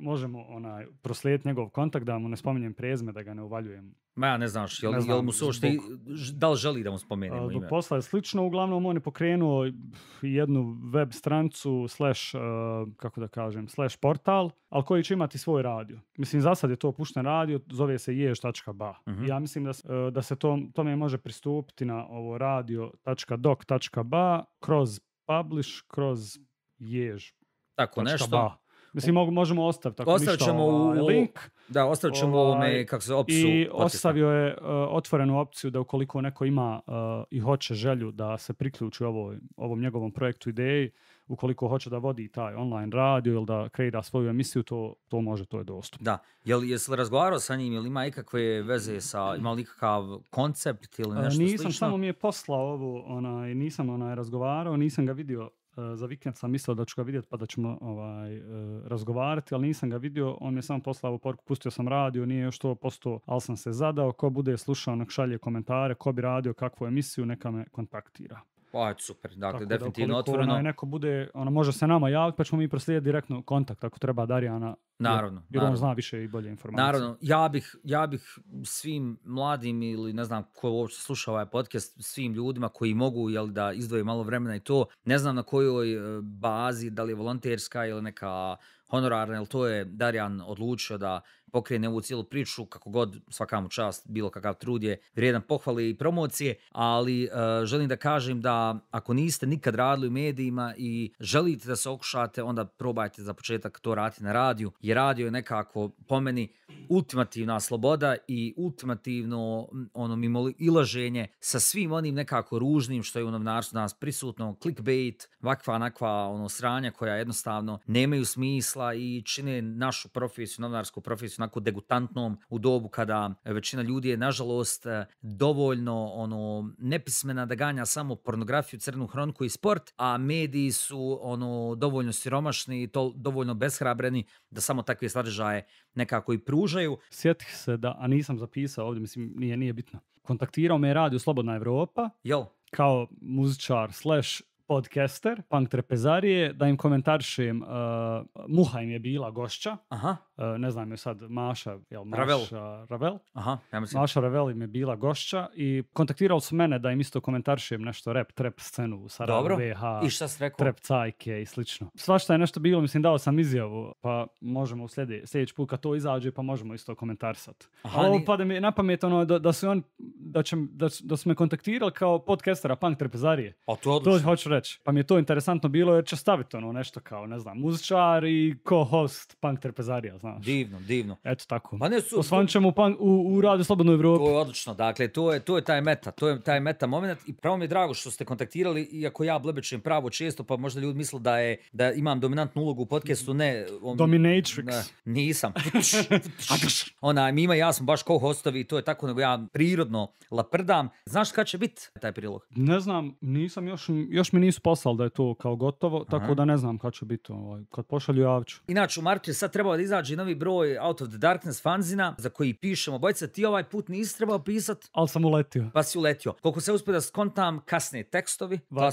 možemo, onaj, proslijediti njegov kontakt, da mu ne spominjem prezme, da ga ne uvaljujem Ma ja ne jel, jel mu se da li želi da mu spomenemo ime? Do posla je slično, uglavnom on je pokrenuo jednu web strancu slash, e, kako da kažem, slash portal, ali koji će imati svoj radio. Mislim, za sad je to pušten radio, zove se jež.ba. Mhm. Ja mislim da, e, se tome može pristupiti na ovo radio.doc.ba kroz publish, kroz jež. Tako nešto. Mislim, možemo ostaviti ostavit ćemo ovaj, link. Da, ostavit ćemo ovaj, ovome, I ostavio je eh, otvorenu opciju da ukoliko neko ima eh, i hoće želju da se priključi ovom njegovom projektu ideji, ukoliko hoće da vodi taj online radio ili da kreira svoju emisiju, to, to može, to je dostupno. Da. Jel, jesi razgovarao sa njim, ili ima ikakve veze sa, ima li ikakav koncept ili eh, nešto nisam, slično? Nisam, samo mi je poslao ovu, nisam onaj razgovarao, nisam ga vidio Eh, za vikend sam mislio da ću ga vidjeti pa da ćemo ovaj, eh, razgovarati, ali nisam ga vidio, on mi je samo poslao poruku, pustio sam radio, nije još to posto, ali sam se zadao, ko bude slušao, nek šalje komentare, ko bi radio kakvu emisiju, neka me kontaktira. Pa, super, dakle, definitivno otvoreno. Ona, neko bude, ona može se nama javiti, pa ćemo mi proslijediti direktno kontakt, ako treba Darijana. Naravno. Jer on zna više i bolje informacije. Naravno, ja bih, ja bih svim mladim ili ne znam ko uopće sluša ovaj podcast, svim ljudima koji mogu jel, da izdvoje malo vremena i to, ne znam na kojoj e, bazi, da li je volonterska ili neka honorarna, jel to je Darijan odlučio da pokrene ovu cijelu priču, kako god svakamu čast, bilo kakav trud je vrijedan pohvale i promocije, ali e, želim da kažem da ako niste nikad radili u medijima i želite da se okušate, onda probajte za početak to raditi na radiju, jer radio je nekako po meni ultimativna sloboda i ultimativno ono mimo ilaženje sa svim onim nekako ružnim što je u novinarstvu nas prisutno, clickbait, vakva nakva ono sranja koja jednostavno nemaju smisla i čine našu profesiju, novinarsku profesiju onako degutantnom u dobu kada većina ljudi je nažalost e, dovoljno ono nepismena da ganja samo pornografiju, crnu hronku i sport, a mediji su ono dovoljno siromašni i to dovoljno Beshrabreni da samo takve sadržaje nekako i pružaju. Sjetih se da, a nisam zapisao ovdje, mislim nije, nije bitno. Kontaktirao me Radio Slobodna Evropa. Jel? kao muzičar slash podcaster, punk trepezarije, da im komentarišem, uh, Muha im je bila gošća, Aha. E, ne znam je sad Maša, jel Maša Ravel? Ravel? Aha, ja Maša Ravel je bila gošća i kontaktirao su mene da im isto komentaršujem nešto rap, trap scenu u Sarajevo, Dobro. I šta si i slično. Svašta je nešto bilo, mislim dao sam izjavu, pa možemo u sljedeći put kad to izađe pa možemo isto komentarsat. Aha, Ovo mi na ono da, su on, da, da, me kontaktirali kao podcastera punk Trepezarije. A to odlično. To hoću reći. Pa mi je to interesantno bilo jer će staviti ono nešto kao, ne znam, muzičar i co-host punk trpezarija, znam Divno, divno. Eto tako. Pa ne su... pan, u, u radu Slobodnoj Evropi. To je odlično, dakle, to je, to je taj meta, to je taj meta moment i pravo mi je drago što ste kontaktirali, iako ja blebećem pravo često, pa možda ljudi misle da je da imam dominantnu ulogu u podcastu, ne. On, Dominatrix. nisam. Ona, mi ima ja sam baš co-hostovi to je tako, nego ja prirodno laprdam. Znaš kada će biti taj prilog? Ne znam, nisam još, još mi nisu poslali da je to kao gotovo, tako da ne znam kad će biti. Ovaj, kad pošalju, ja Inače, u martu je sad trebao da izađe novi broj Out of the Darkness fanzina za koji pišemo. Bojca, ti ovaj put nisi trebao pisat. Ali sam uletio. Pa si uletio. Koliko se uspio da skontam kasne tekstovi, Va.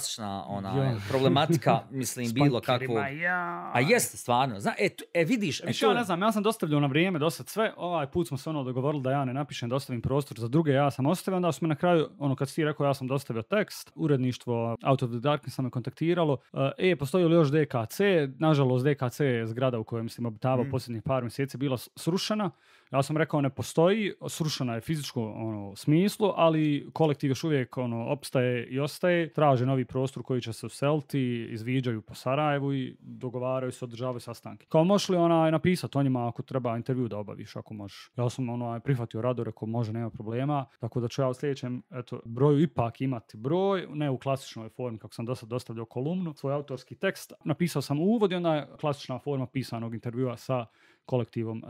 ona problematika, mislim, bilo kako. A jeste, stvarno. Zna, e, e, vidiš. E, Ja ne znam, ja sam dostavljao na vrijeme dosta sve. Ovaj put smo se ono dogovorili da ja ne napišem, dostavim prostor za druge, ja sam ostavio. Onda smo na kraju, ono kad si rekao, ja sam dostavio tekst, uredništvo Out of the Darkness me kontaktiralo. E, postoji li još DKC? Nažalost, DKC je zgrada u kojoj mislim obitavao mm. posljednjih par par mjeseci bila srušena ja sam rekao ne postoji, srušena je fizičko ono, smislu, ali kolektiv još uvijek ono, opstaje i ostaje, traže novi prostor koji će se useliti, izviđaju po Sarajevu i dogovaraju se, održavaju sastanke. Kao može li ona napisati o njima ako treba intervju da obaviš, ako možeš. Ja sam ono prihvatio rado, rekao može, nema problema, tako da ću ja u sljedećem broju ipak imati broj, ne u klasičnoj formi kako sam do dostavljao kolumnu, svoj autorski tekst. Napisao sam uvod i onda je klasična forma pisanog intervjua sa kolektivom uh,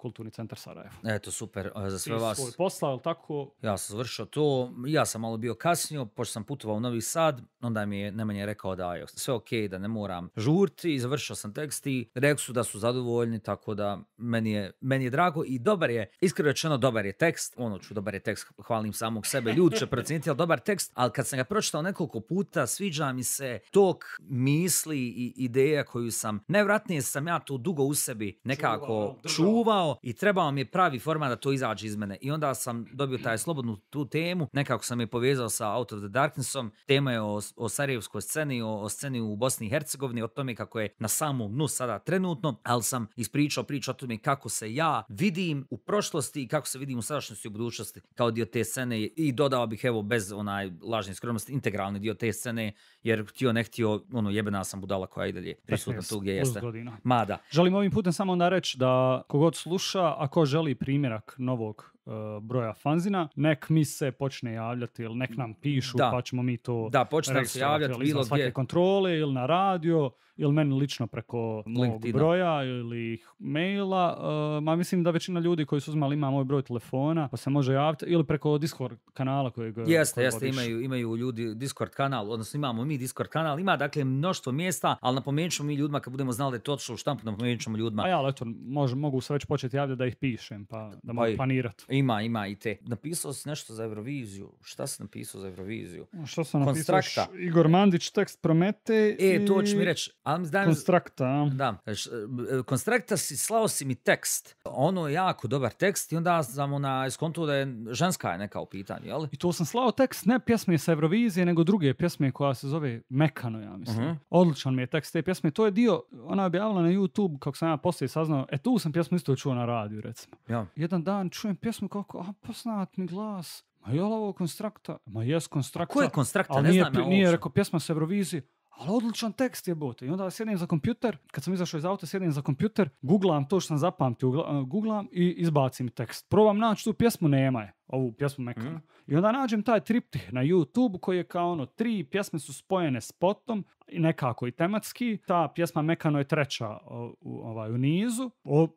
kulturni centar Sarajevo. Eto, super, za sve vas. Svoj posla, tako? Ja sam završio to, ja sam malo bio kasnio, pošto sam putovao u Novi Sad, onda mi je Nemanja rekao da je sve ok, da ne moram žurti, završio sam tekst i rekli su da su zadovoljni, tako da meni je, drago i dobar je, iskreno rečeno dobar je tekst, ono ću, dobar je tekst, hvalim samog sebe, ljudi će procijeniti, ali dobar tekst, ali kad sam ga pročitao nekoliko puta, sviđa mi se tok misli i ideja koju sam, najvratnije sam ja to dugo u sebi nekako ono, čuvao i trebao mi je pravi format da to izađe iz mene. I onda sam dobio taj slobodnu tu temu, nekako sam je povezao sa Out the Darknessom, tema je o, o sarajevskoj sceni, o, sceni u Bosni i Hercegovini, o tome kako je na samom dnu sada trenutno, ali sam ispričao priču o tome kako se ja vidim u prošlosti i kako se vidim u sadašnjosti i u budućnosti kao dio te scene i dodao bih evo bez onaj lažni skromnosti integralni dio te scene jer htio ne htio ono jebena sam budala koja i dalje prisutna tu gdje jeste. Mada. Želim ovim putem samo reći da kogod sluša sluša, ako želi primjerak novog E, broja fanzina, nek mi se počne javljati ili nek nam pišu da. pa ćemo mi to da, počnemo se javljati bilo gdje. kontrole ili na radio ili meni lično preko broja ili maila. E, ma mislim da većina ljudi koji su uzmali ima moj broj telefona pa se može javiti ili preko Discord kanala kojeg Jeste, jeste, imaju, imaju ljudi Discord kanal, odnosno imamo mi Discord kanal, ima dakle mnoštvo mjesta, ali napomenut mi ljudima kad budemo znali da točno u štampu, napomenut ćemo ljudima. A ja, ali mogu se već početi javljati da ih pišem pa da mogu pa planirati. Ima, ima i te. Napisao si nešto za Euroviziju. Šta si napisao za Euroviziju? Što sam napisao? Igor Mandić, tekst Promete e, i... E, to ću mi reći. Konstrakta. Da. E, Konstrakta si, slao si mi tekst. Ono je jako dobar tekst i onda sam na iskontu da je ženska je neka u pitanju, jel? I to sam slao tekst ne pjesme sa Eurovizije, nego druge pjesme koja se zove Mekano, ja mislim. Mhm. Odličan mi je tekst te pjesme. To je dio, ona je objavila na YouTube, kako sam ja poslije saznao, e tu sam pjesmu isto čuo na radiju, recimo. Ja. Jedan dan čujem pjesmu kako, a pa mi glas. Ma je li ovo konstrakta? Ma jes konstrakta. Koji je konstrakta? Ali ne nije, znam nije rekao pjesma s Ali odličan tekst je bot. I onda sjednem za kompjuter, kad sam izašao iz auta, sjednem za kompjuter, googlam to što sam zapamtio, e, googlam i izbacim tekst. Probam naći tu pjesmu, nema je. Ovu pjesmu Mekana. Mhm. I onda nađem taj triptih na YouTube koji je kao ono, tri pjesme su spojene spotom, nekako i tematski. Ta pjesma Mekano je treća u, ovaj, u nizu.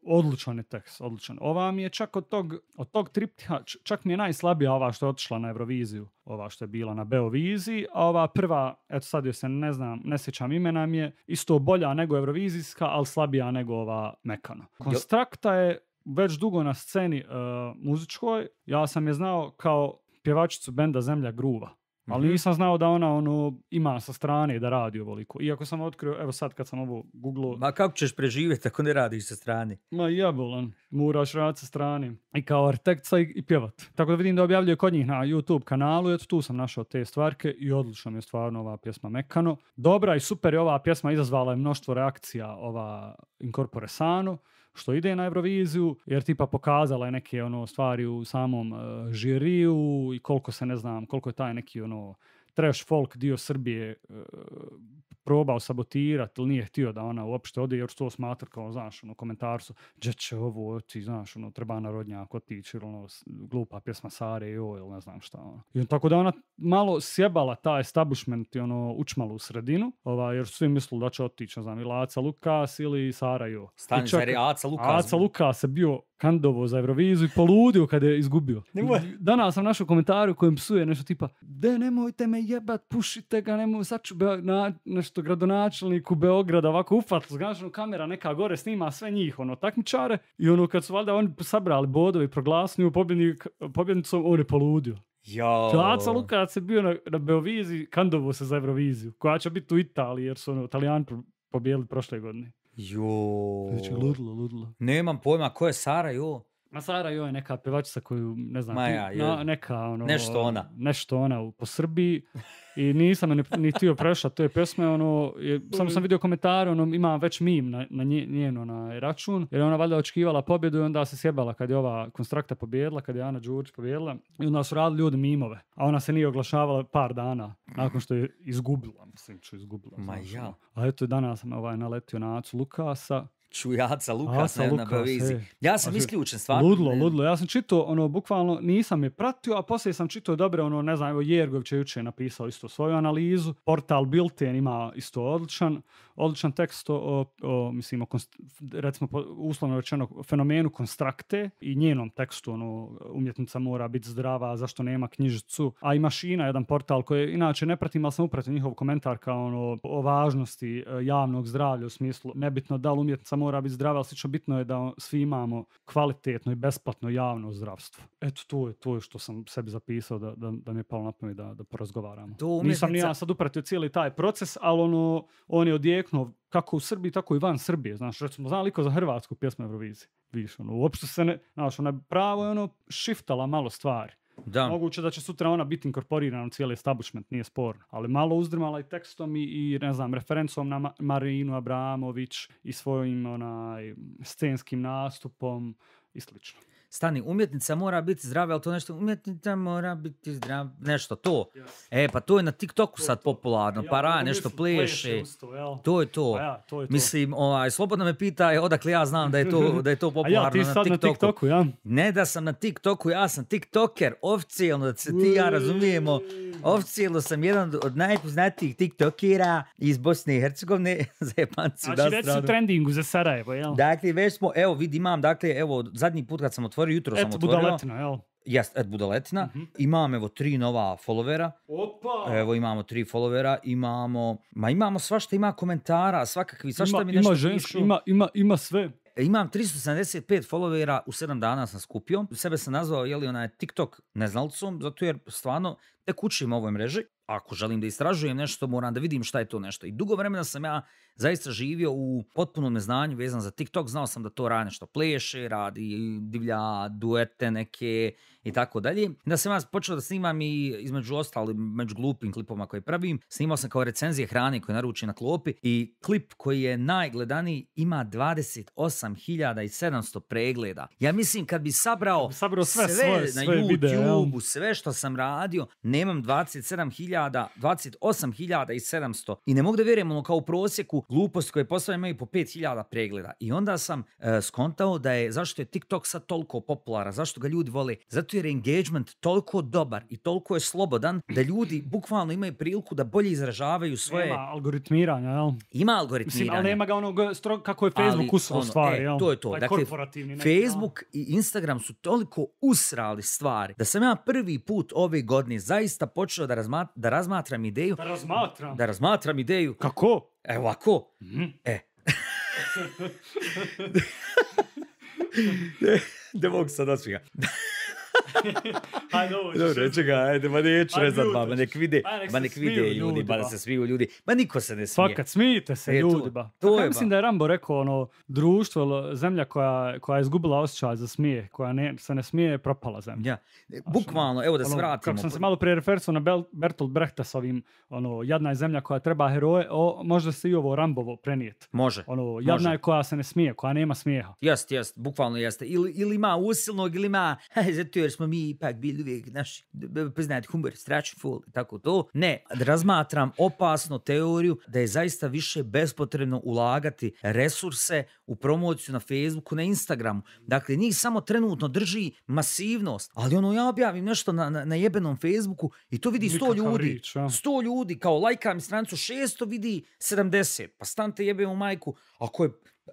Odlučan je tekst, odličan. Ova mi je čak od tog, od tog triptiha, čak mi je najslabija ova što je otišla na Euroviziju, ova što je bila na Beoviziji, a ova prva, eto sad joj se ne znam, ne sjećam imena mi je, isto bolja nego Eurovizijska, ali slabija nego ova Mekano. Konstrakta je već dugo na sceni e, muzičkoj, ja sam je znao kao pjevačicu benda Zemlja gruva. Ali mhm. nisam znao da ona ono ima sa strane da radi ovoliko. Iako sam otkrio, evo sad kad sam ovo googlo... Ma kako ćeš preživjeti ako ne radiš sa strane? Ma jebolan, moraš raditi sa strane. I kao Artekca i, i pjevat. Tako da vidim da objavljuje kod njih na YouTube kanalu, eto tu sam našao te stvarke i odlično mi je stvarno ova pjesma Mekano. Dobra i super je ova pjesma, izazvala je mnoštvo reakcija ova Incorpore Sanu što ide na Euroviziju, jer tipa pokazala je neke ono stvari u samom eh, žiriju i koliko se ne znam, koliko je taj neki ono trash folk dio Srbije e, probao sabotirati ili nije htio da ona uopšte ode, jer to smatra kao, znaš, ono, komentar su, gdje će ovo znaš, ono, treba narodnjak otići, ili ono, glupa pjesma Sare i ili ne znam šta, ono. I tako da ona malo sjebala taj establishment i ono, učmalu sredinu, ova, jer su svi mislili da će otići, ne znam, ili Aca Lukas ili Sara Jo. Stani, čak, Aca Lukas? Aca Lukas je bio kandovo za Euroviziju i poludio kada je izgubio. Danas sam našao komentari u kojem psuje nešto tipa de nemojte me jebat, pušite ga, nemoj, sad ću na, nešto gradonačelniku Beograda ovako ufat, znaš, ono, kamera neka gore snima sve njih, ono, takmičare i ono, kad su valjda oni sabrali bodove i proglasniju pobjednicom, on je poludio. Jo. Lukac je bio na, na Beoviziji, kandovo se za Euroviziju, koja će biti u Italiji, jer su ono, Italijani pobijeli prošle godine. Jo. Znači, ludilo, ludilo. Nemam pojma, ko je Sara Jo? Ma Sara Jo je neka pjevačica koju, ne znam, neka ono... Nešto ona. Nešto ona po Srbiji. I nisam ni, ni htio prešat te pjesme, ono, samo sam vidio komentare, ono, ima već mim na, na nje, račun, jer ona valjda očekivala pobjedu i onda se sjebala kad je ova konstrakta pobjedila, kad je Ana Đurić pobjedila, i onda su radili ljudi mimove, a ona se nije oglašavala par dana nakon što je izgubila, mislim što izgubila. Ma ono. A eto danas sam ovaj naletio na Acu Lukasa, čujaca Lukas, na Ja sam isključen, stvarno. Ludlo, ludlo. Ja sam čitao, ono, bukvalno nisam je pratio, a poslije sam čitao dobro, ono, ne znam, evo, Jergović je jučer napisao isto svoju analizu. Portal Bilten ima isto odličan odličan tekst o, o mislim, o, recimo, uslovno rečeno, fenomenu konstrakte i njenom tekstu, ono, umjetnica mora biti zdrava, zašto nema knjižicu, a i Mašina, jedan portal koji inače ne pratim, ali sam upratio njihov komentar kao ono, o važnosti e, javnog zdravlja u smislu, nebitno da li umjetnica mora biti zdrava, ali slično bitno je da svi imamo kvalitetno i besplatno javno zdravstvo. Eto, to je, to što sam sebi zapisao da, da, da mi je palo na pamet da, da porazgovaramo. Nisam ni sad upratio cijeli taj proces, ali ono, on je kako u Srbiji, tako i van Srbije. Znaš, recimo, zna za hrvatsku pjesmu Eurovizije. Viš, ono, se ne, znaš, pravo je ono šiftala malo stvari. Moguće da će sutra ona biti inkorporirana u cijeli establishment, nije sporno. Ali malo uzdrmala i tekstom i, ne znam, referencom na Marinu Abramović i svojim onaj, scenskim nastupom i slično stani, umjetnica mora biti zdrava, ali to nešto, umjetnica mora biti zdrava, nešto to. E, pa to je na TikToku sad popularno, ja, pa nešto pleše. to, je to. Pa je Mislim, ovaj, slobodno me pita odakle ja znam da je to, da je to popularno ti na, TikToku. na TikToku. ja? Ne da sam na TikToku, ja sam TikToker, oficijelno, da se ti ja razumijemo. Oficijalno sam jedan od najpoznatijih TikTokera iz Bosne i Hercegovine, za znači, već su trendingu za Sarajevo, jel? Dakle, već smo, evo, vidim, imam, dakle, evo, zadnji put kad sam stvari jutro sam budaletina, budaletina. Mhm. Imam evo tri nova followera. Opa! Evo imamo tri followera, imamo... Ma imamo svašta, ima komentara, svakakvi, svašta ima, mi nešto ima Ima, ima, ima sve. E, imam 375 followera, u sedam dana sam skupio. Sebe sam nazvao, jeli, onaj TikTok neznalicom, zato jer stvarno tek učim ovoj mreži ako želim da istražujem nešto, moram da vidim šta je to nešto. I dugo vremena sam ja zaista živio u potpunom neznanju vezan za TikTok. Znao sam da to radi nešto pleše, radi divlja duete neke i tako dalje. Da sam ja počeo da snimam i između ostali, među glupim klipovima koje pravim, snimao sam kao recenzije hrane koje naručim na klopi i klip koji je najgledaniji ima 28.700 pregleda. Ja mislim kad bi sabrao, sabrao sve, na sve YouTube, sve što sam radio, nemam 27.000 hiljada, 28 i ne mogu da vjerujem ono kao u prosjeku gluposti koje postavljaju imaju po 5 hiljada pregleda. I onda sam e, skontao da je, zašto je TikTok sad toliko popularan, zašto ga ljudi vole, zato jer je engagement toliko dobar i toliko je slobodan da ljudi bukvalno imaju priliku da bolje izražavaju svoje... Ima algoritmiranja, Ima algoritmiranja. Mislim, ali nema ga onog kako je Facebook ono, e, To je to. Dakle, Facebook i Instagram su toliko usrali stvari da sam ja prvi put ove godine zaista počeo da, razmatrati da razmatram ideju. Da razmatram. Da razmatram ideju. Kako? E, ovako. Mm. E. ne, ne mogu sad ajde dobro Dobro, ga ajde, ma neću pa rezat, pa ma nek vide, ma nek, vide ljudi, ljudi ba. da se smiju ljudi. Ma niko se ne smije. Fakat, smijte se e, ljudi, pa To, je, Mislim da je Rambo rekao, ono, društvo, zemlja koja, koja je izgubila osjećaj za smije, koja ne, se ne smije, je propala zemlja. Ja, e, bukvalno, ono, evo da se ono, vratimo. Kako sam se malo prije na Bel, Bertolt Brechta s ovim, ono, jadna je zemlja koja treba heroje, o, možda se i ovo Rambovo prenijeti. Može. Ono, jadna je koja se ne smije, koja nema smijeha. Jest, jest, bukvalno jeste. Ili, ili ima usilnog, ili ima, jer smo mi ipak bili uvijek naši, priznajte, Humber, Stračful i tako to. Ne, razmatram opasno teoriju da je zaista više bespotrebno ulagati resurse u promociju na Facebooku, na Instagramu. Dakle, njih samo trenutno drži masivnost, ali ono ja objavim nešto na, na, na jebenom Facebooku i to vidi sto ljudi. Sto ljudi, kao mi strancu šesto vidi 70. Pa stante jebemo majku. Ako je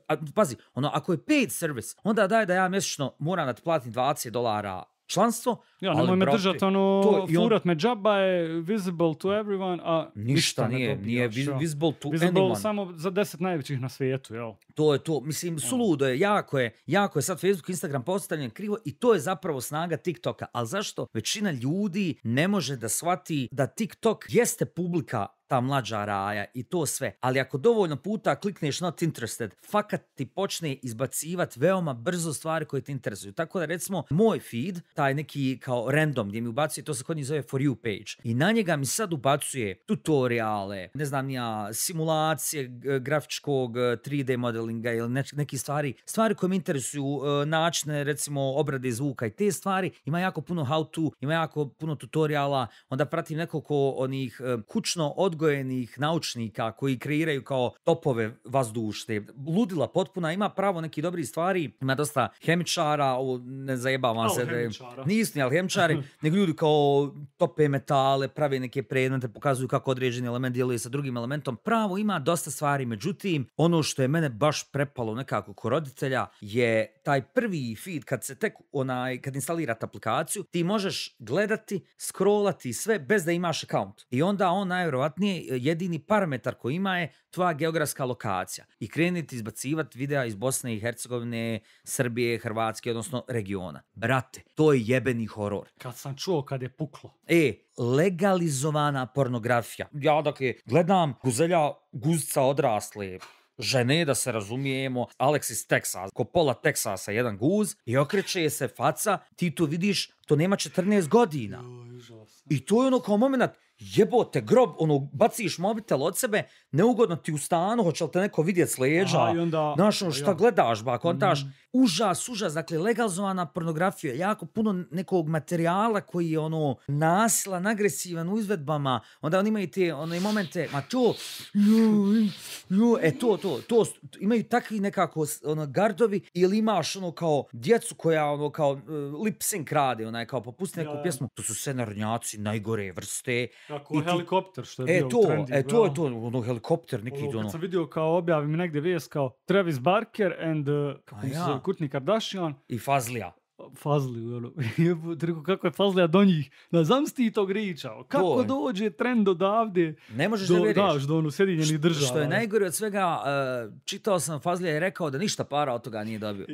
a, pazi, ono, ako je paid service, onda daj da ja mjesečno moram da ti platim 20 dolara Članstvo Ja, nemoj me držati ono, furat me džaba je visible to everyone, a ništa, ništa nije, nije visible to visible samo za deset najvećih na svijetu, jel? To je to, mislim, ono. suludo je, jako je, jako je sad Facebook, Instagram postavljen krivo i to je zapravo snaga TikToka, ali zašto većina ljudi ne može da shvati da TikTok jeste publika ta mlađa raja i to sve. Ali ako dovoljno puta klikneš not interested, fakat ti počne izbacivati veoma brzo stvari koje te interesuju. Tako da recimo moj feed, taj neki ka kao random gdje mi ubacuje, to se kod njih zove for you page. I na njega mi sad ubacuje tutoriale, ne znam ja, simulacije grafičkog 3D e, modelinga ili neki stvari, stvari koje me interesuju, e, načine recimo obrade zvuka i te stvari. Ima jako puno how to, ima jako puno tutoriala, onda pratim nekoliko onih e, kućno odgojenih naučnika koji kreiraju kao topove vazdušte, Ludila potpuna, ima pravo neki dobri stvari, ima dosta hemičara, ovo ne zajebavam se. nisni, ali kemčari, nego ljudi kao tope metale, prave neke predmete, pokazuju kako određeni element djeluje sa drugim elementom. Pravo ima dosta stvari, međutim, ono što je mene baš prepalo nekako kod roditelja je taj prvi feed kad se tek onaj, kad instalirate aplikaciju, ti možeš gledati, scrollati sve bez da imaš account. I onda on najvjerovatnije jedini parametar koji ima je tvoja geografska lokacija. I krenuti izbacivati videa iz Bosne i Hercegovine, Srbije, Hrvatske, odnosno regiona. Brate, to je jebeni horor. Kad sam čuo kad je puklo. E, legalizovana pornografija. Ja dakle gledam guzelja guzca odrasle, žene, da se razumijemo, Alexis iz Teksasa, ko pola Teksasa, jedan guz, i okreće je se faca, ti to vidiš, to nema 14 godina. I to je ono kao moment, jebote, grob, ono, baciš mobitel od sebe, neugodno ti u stanu, hoće li te neko vidjet s leđa, znaš, ono, šta gledaš, ba, kontaš, mhm. mm. užas, užas, dakle, legalizovana pornografija, jako puno nekog materijala koji je, ono, nasilan, agresivan u izvedbama, onda oni imaju te, ono, i momente, ma to, ju, e, to, to, to, imaju takvi nekako, ono, gardovi, ili imaš, ono, kao, djecu koja, ono, kao, e, lip sync rade, ona kao pa pusti neku pjesmu, to su senarnjaci najgore vrste. Kako helikopter što je e, bio to, E, to je to, ono, helikopter neki. Ono, ono, sam vidio kao objavim negdje vijest kao Travis Barker and, uh, kako Kardashian. I Fazlija. Fazli, ono, kako je Fazlija do njih, na zamsti tog riča, ono, kako dođe trend odavde, ne možeš do, da do ono, Sjedinjenih država. Što je najgore od svega, čitao sam fazli i rekao da ništa para od toga nije dobio.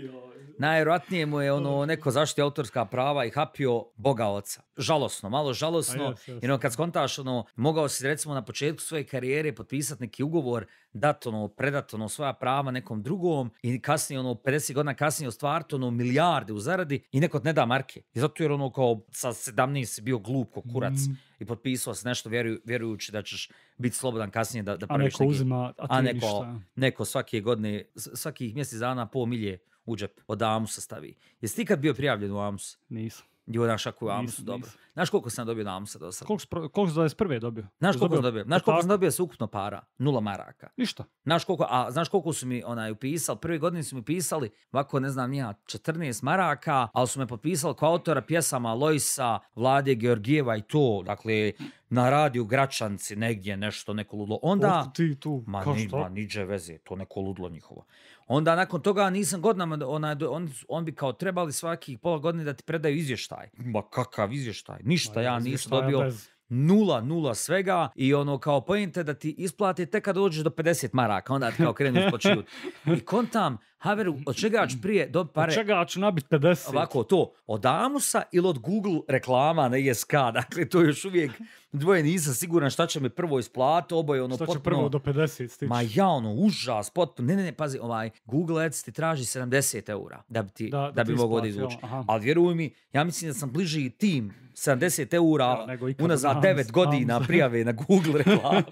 Najvjerojatnije mu je ono, neko zaštiti autorska prava i hapio Boga oca. Žalosno, malo žalosno, kad skontaš, ono, mogao si recimo na početku svoje karijere potpisati neki ugovor, dat ono, predat ono, svoja prava nekom drugom i kasnije, ono, 50 godina kasnije ostvariti ono, milijarde u zaradi, i nekod ne da marke. I zato jer ono kao sa 17 bio glup kurac mm. i potpisao se nešto vjeruju, vjerujući da ćeš biti slobodan kasnije da, da praviš A neko uzima, a, neko, ništa. neko svake godine, svakih mjesec dana po milje u džep od Amusa stavi. Jesi ti kad bio prijavljen u Amus? Nisam. Ljudi ako dobro. Znaš koliko sam dobio namsa do sada? Koliko, koliko za 21. dobio? Znaš koliko sam dobio? Znaš koliko sam dobio ukupno para? Nula maraka. Ništa. Znaš koliko, a znaš koliko su mi onaj upisali? Prvi godini su mi pisali, ovako ne znam nija, 14 maraka, ali su me potpisali kao autora pjesama Loisa, Vlade Georgijeva i to, dakle, na radiju Gračanci negdje nešto, neko ludlo. Onda, ti tu, ma, kao niđe veze, to neko ludlo njihovo. Onda nakon toga nisam godinama, on, on bi kao trebali svaki pola godine da ti predaju izvještaj. Ma kakav izvještaj? Ništa ja nisam dobio. nula, nula svega i ono kao pojente da ti isplati tek kad dođeš do 50 maraka, onda ti kao krenu počivut. I kontam, Haveru, znači, od čega ja ću mm. prije dobiti pare? Od čega ja ću nabit 50? Ovako, to, od Amusa ili od Google reklama na ISK, dakle, to još uvijek dvoje nisam siguran šta će mi prvo isplati, oboje ono potpuno... Šta će prvo do 50 stići? Ma ja, ono, užas, potpuno, ne, ne, ne, pazi, ovaj, Google Ads ti traži 70 eura da bi, ti, da, da, bi mogao da izvuči. Ali vjeruj mi, ja mislim da sam bliži tim 70 eura ja, za unazad 9 godina prijave na Google reklame.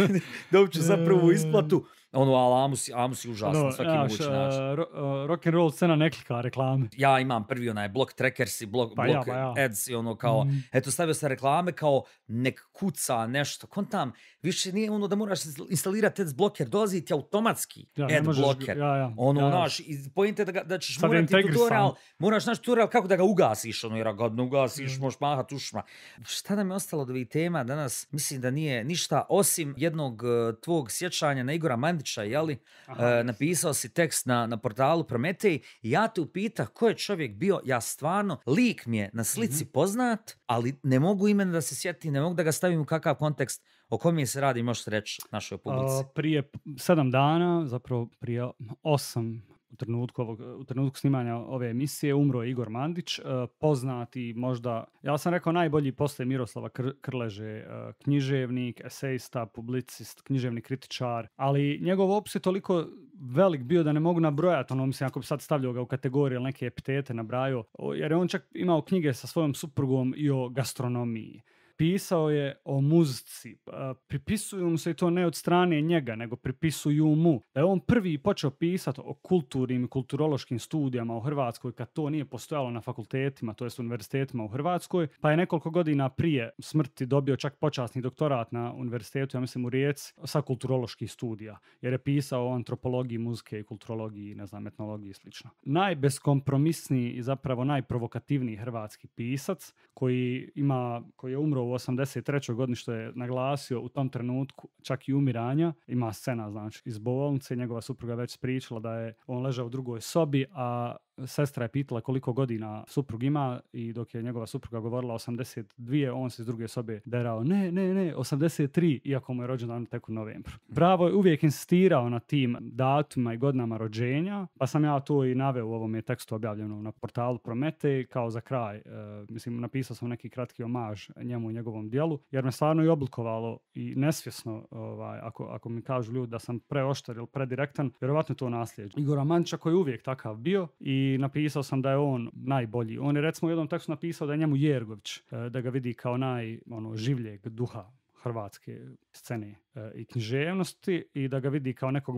Dobit ću zapravo isplatu ono, ali Amus, Amus je užasan, no, ja, rock and roll scena ne klika reklame. Ja imam prvi onaj blok trackers i blok, pa si, pa ads i ono kao, mhm. eto stavio sam reklame kao nek kuca nešto. Kontam, više nije ono da moraš instalirati ads bloker, dolazi ti automatski ja, ad možeš, bloker. Ja, ja, ono, ja, naš, da, da ćeš Sad morati moraš naš tutorial kako da ga ugasiš, ono, jer ga ugasiš, mm. možeš mahat ušma. Šta nam je ostalo od ovih tema danas? Mislim da nije ništa, osim jednog e, tvog sjećanja na Igora Radića, jeli, e, napisao si tekst na, na portalu Prometej ja te upitah ko je čovjek bio, ja stvarno, lik mi je na slici mhm. poznat, ali ne mogu imena da se sjeti, ne mogu da ga stavim u kakav kontekst, o kom je se radi, možete reći našoj publici? prije sedam dana, zapravo prije osam u trenutku, u trenutku snimanja ove emisije umro je Igor Mandić, e, poznati možda, ja sam rekao najbolji poslije Miroslava Krleže, e, književnik, esejista, publicist, književni kritičar, ali njegov opis je toliko velik bio da ne mogu nabrojati, ono mislim ako bi sad stavljao ga u kategoriju neke epitete nabrajao, jer je on čak imao knjige sa svojom suprugom i o gastronomiji, pisao je o muzici. Pripisuju mu se i to ne od strane njega, nego pripisuju mu. Da on prvi počeo pisati o kulturnim i kulturološkim studijama u Hrvatskoj kad to nije postojalo na fakultetima, to jest univerzitetima u Hrvatskoj, pa je nekoliko godina prije smrti dobio čak počasni doktorat na univerzitetu, ja mislim u Rijeci, sa kulturoloških studija, jer je pisao o antropologiji muzike i kulturologiji, ne znam, etnologiji i slično. Najbeskompromisniji i zapravo najprovokativniji hrvatski pisac koji ima, koji je umro u 83. godini što je naglasio u tom trenutku čak i umiranja. Ima scena znači iz bolnice, njegova supruga već spričala da je on ležao u drugoj sobi, a sestra je pitala koliko godina suprug ima i dok je njegova supruga govorila 82, on se iz druge sobe derao ne, ne, ne, 83, iako mu je rođendan tek u novembru. Mhm. Bravo je uvijek insistirao na tim datuma i godinama rođenja, pa sam ja to i naveo u ovome tekstu objavljeno na portalu Promete, kao za kraj, e, mislim, napisao sam neki kratki omaž njemu i njegovom dijelu, jer me stvarno i oblikovalo i nesvjesno, ovaj, ako, mi kažu ljudi da sam preoštar ili predirektan, vjerovatno to nasljeđe. Igora Manča koji je uvijek takav bio i i napisao sam da je on najbolji. On je recimo u jednom tekstu napisao da je njemu Jergović, e, da ga vidi kao naj ono, življeg duha hrvatske scene. E, i književnosti i da ga vidi kao nekog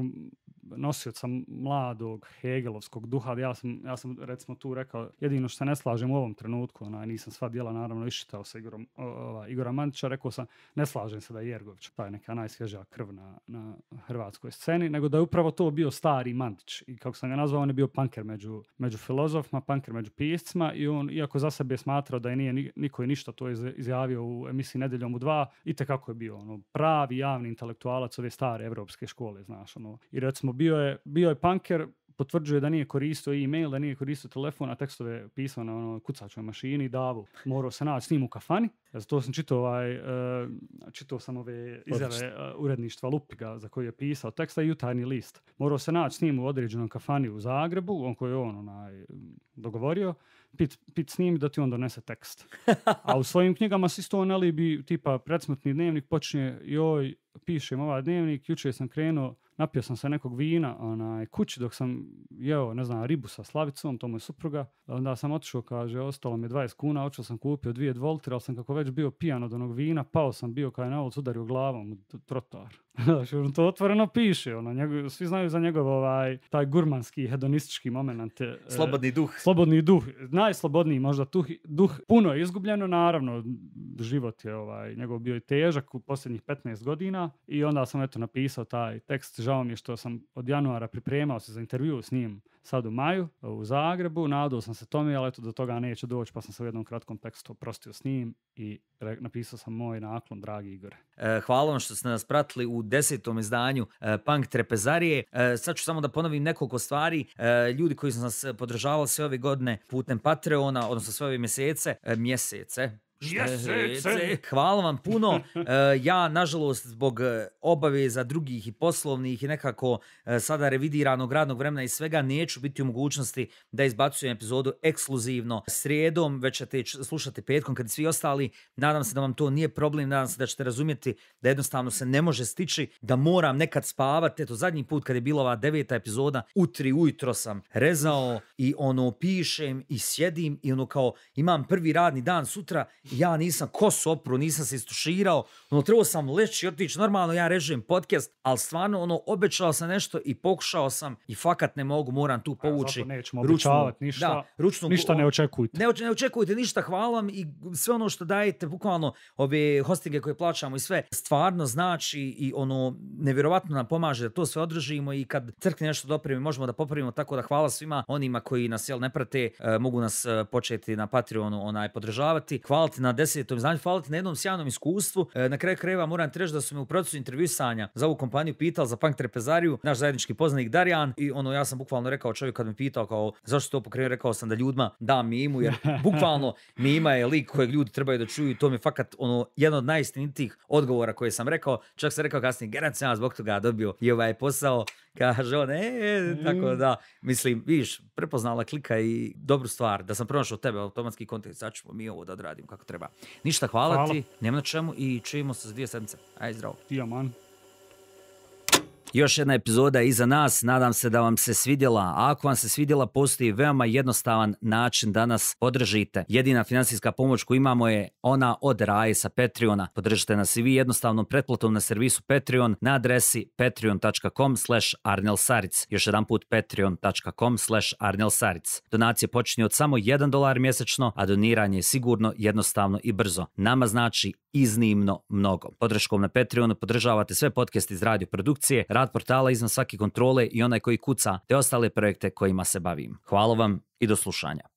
nosioca mladog hegelovskog duha. Ja sam, ja sam recimo tu rekao jedino što se ne slažem u ovom trenutku, nisam sva djela naravno iščitao sa Igorom, ova, Igora rekao sam ne slažem se da je Jergović taj neka najsvježija krv na, hrvatskoj sceni, nego da je upravo to bio stari Mantić i kako sam ga nazvao, on je bio panker među, među filozofima, panker među piscima i on, iako za sebe je smatrao da nije niko i ništa to izjavio u emisiji Nedeljom u dva, i kako je bio ono, pravi javni intelektualac ove stare evropske škole, znaš, ono. I recimo, bio je, bio punker, potvrđuje da nije koristio e-mail, da nije koristio telefon, a tekstove pisao na ono, kucačoj mašini davo davu. Morao se naći s njim u kafani. Zato sam čitao, ovaj, uh, čitao sam ove izjave e, uredništva Lupiga za koji je pisao teksta i jutarnji list. Morao se naći s njim u određenom kafani u Zagrebu, on koji je on dogovorio pit, pit s da ti on donese tekst. A u svojim knjigama si isto ali bi, tipa predsmrtni dnevnik počinje, joj, pišem ovaj dnevnik, jučer sam krenuo, napio sam se nekog vina onaj, kući dok sam jeo, ne znam, ribu sa slavicom, to mu je supruga. Onda sam otišao, kaže, ostalo mi 20 kuna, očeo sam kupio dvije dvoltire, ali sam kako već bio pijan od onog vina, pao sam bio kao je na udario glavom trotoar. Ono, to otvoreno piše, ono, svi znaju za njegov ovaj, taj gurmanski, hedonistički moment. E, slobodni duh. slobodni duh, najslobodniji možda duh. Puno je izgubljeno, naravno, život je ovaj, njegov bio i težak u posljednjih 15 godina i onda sam eto napisao taj tekst, žao mi je što sam od januara pripremao se za intervju s njim sad u maju e, u Zagrebu. Nadao sam se tome, ali eto do toga neće doći, pa sam se u jednom kratkom tekstu oprostio s njim i napisao sam moj naklon, dragi Igore. E, hvala vam što ste nas pratili u desetom izdanju e, Punk Trepezarije. E, sad ću samo da ponovim nekoliko stvari. ljudi koji su nas podržavali sve ove godine putem Patreona, odnosno sve ove mjesece, mjesece, Hvala vam puno. E, ja, nažalost, zbog e, obaveza drugih i poslovnih i nekako e, sada revidiranog radnog vremena i svega, neću biti u mogućnosti da izbacujem epizodu ekskluzivno srijedom, već ćete slušati petkom kad svi ostali. Nadam se da vam to nije problem, nadam se da ćete razumjeti da jednostavno se ne može stići, da moram nekad spavati. Eto, zadnji put kad je bila ova deveta epizoda, u tri ujutro sam rezao i ono pišem i sjedim i ono kao imam prvi radni dan sutra ja nisam kosu opru, nisam se istuširao, ono, trebao sam leći i otići, normalno ja režim podcast, ali stvarno, ono, obećao sam nešto i pokušao sam i fakat ne mogu, moram tu povući. ručno nećemo ništa, da, ništa ne očekujte. Ne, očekujte ništa, hvala vam i sve ono što dajete, bukvalno ove hostinge koje plaćamo i sve, stvarno znači i ono, nevjerovatno nam pomaže da to sve održimo i kad crkne nešto dopremi, možemo da popravimo, tako da hvala svima onima koji nas jel ne prate, e, mogu nas e, početi na Patreonu onaj podržavati. Hvala na desetom znanju, ti na jednom sjajnom iskustvu. E, na kraju krajeva moram ti reći da su me u procesu intervjusanja za ovu kompaniju pitali za punk trepezariju, naš zajednički poznanik darijan i ono ja sam bukvalno rekao čovjek kad me pitao kao zašto to pokrenuo, rekao sam da ljudima dam mimu jer bukvalno mima je lik kojeg ljudi trebaju da čuju i to mi je fakat ono jedan od najistinitijih odgovora koje sam rekao. Čak sam rekao kasnije, ja zbog toga dobio i ovaj posao kaže on, e, e, mm. tako da, mislim, viš, prepoznala klika i dobru stvar, da sam pronašao tebe, automatski kontekst, sad ćemo mi ovo da radimo kako treba. Ništa, hvala, ti, nema na čemu i čujemo se za dvije sedmice. Aj, zdravo. Ti, aman. Još jedna epizoda iza nas, nadam se da vam se svidjela. A ako vam se svidjela, postoji veoma jednostavan način da nas podržite. Jedina financijska pomoć koju imamo je ona od Raje sa Patreona. Podržite nas i vi jednostavnom pretplatom na servisu Patreon na adresi patreon.com arnelsaric. Još jedan put patreon.com slash arnelsaric. Donacije počinje od samo 1 dolar mjesečno, a doniranje je sigurno, jednostavno i brzo. Nama znači iznimno mnogo. Podrškom na Patreonu podržavate sve podcast iz radio produkcije, rad portala izvan svake kontrole i onaj koji kuca, te ostale projekte kojima se bavim. Hvala vam i do slušanja.